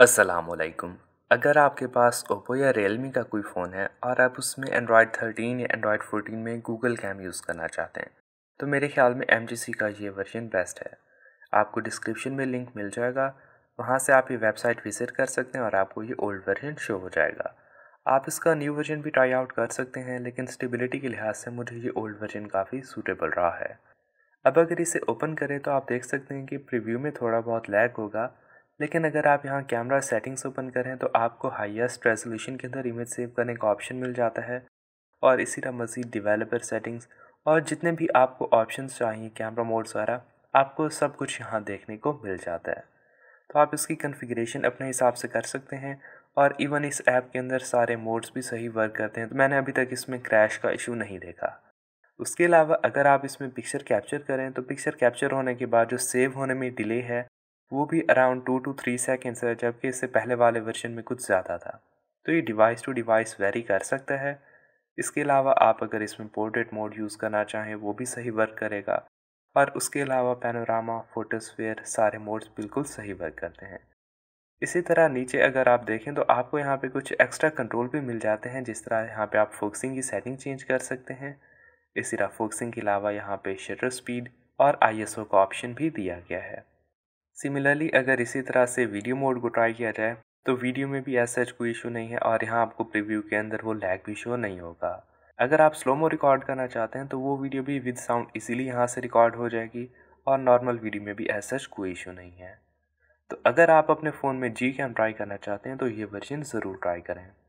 असलकुम अगर आपके पास ओप्पो या रियलमी का कोई फ़ोन है और आप उसमें एंड्रॉयड 13 या एंड्रॉयड 14 में गूगल कैम यूज़ करना चाहते हैं तो मेरे ख्याल में एम का ये वर्जन बेस्ट है आपको डिस्क्रिप्शन में लिंक मिल जाएगा वहाँ से आप ये वेबसाइट विज़िट कर सकते हैं और आपको ये ओल्ड वर्जन शो हो जाएगा आप इसका न्यू वर्जन भी ट्राई आउट कर सकते हैं लेकिन स्टेबिलिटी के लिहाज से मुझे ये ओल्ड वर्जन काफ़ी सूटेबल रहा है अब अगर इसे ओपन करें तो आप देख सकते हैं कि प्रीव्यू में थोड़ा बहुत लैग होगा लेकिन अगर आप यहाँ कैमरा सेटिंग्स ओपन करें तो आपको हाईएस्ट रेजोल्यूशन के अंदर इमेज सेव करने का ऑप्शन मिल जाता है और इसी तरह मज़ीद डिवेलपर सेटिंग्स और जितने भी आपको ऑप्शन चाहिए कैमरा मोड्स वगैरह आपको सब कुछ यहाँ देखने को मिल जाता है तो आप इसकी कन्फिग्रेशन अपने हिसाब से कर सकते हैं और इवन इस ऐप के अंदर सारे मोड्स भी सही वर्क करते हैं तो मैंने अभी तक इसमें क्रैश का इशू नहीं देखा उसके अलावा अगर आप इसमें पिक्चर कैप्चर करें तो पिक्चर कैप्चर होने के बाद जो सेव होने में डिले है वो भी around two two three seconds है जबकि इससे पहले वाले वर्जन में कुछ ज़्यादा था तो ये डिवाइस टू डिवाइस वेरी कर सकता है इसके अलावा आप अगर इसमें पोर्ट्रेट मोड यूज़ करना चाहें वो भी सही वर्क करेगा और उसके अलावा पैनोरामा फोटोस्फेयर सारे मोड्स बिल्कुल सही वर्क करते हैं इसी तरह नीचे अगर आप देखें तो आपको यहाँ पे कुछ एक्स्ट्रा कंट्रोल भी मिल जाते हैं जिस तरह यहाँ पे आप फोकसिंग की सेटिंग चेंज कर सकते हैं इसी तरह फोकसिंग के अलावा यहाँ पे शटर स्पीड और आईएसओ का ऑप्शन भी दिया गया है सिमिलरली अगर इसी तरह से वीडियो मोड को ट्राई किया जाए तो वीडियो में भी ऐसा कोई इशू नहीं है और यहाँ आपको प्रीव्यू के अंदर वो लैग भी शो नहीं होगा अगर आप स्लोमो रिकॉर्ड करना चाहते हैं तो वो वीडियो भी विद साउंड इजीली यहाँ से रिकॉर्ड हो जाएगी और नॉर्मल वीडियो में भी ऐसा कोई इशू नहीं है तो अगर आप अपने फ़ोन में जी कैम ट्राई करना चाहते हैं तो ये वर्जन ज़रूर ट्राई करें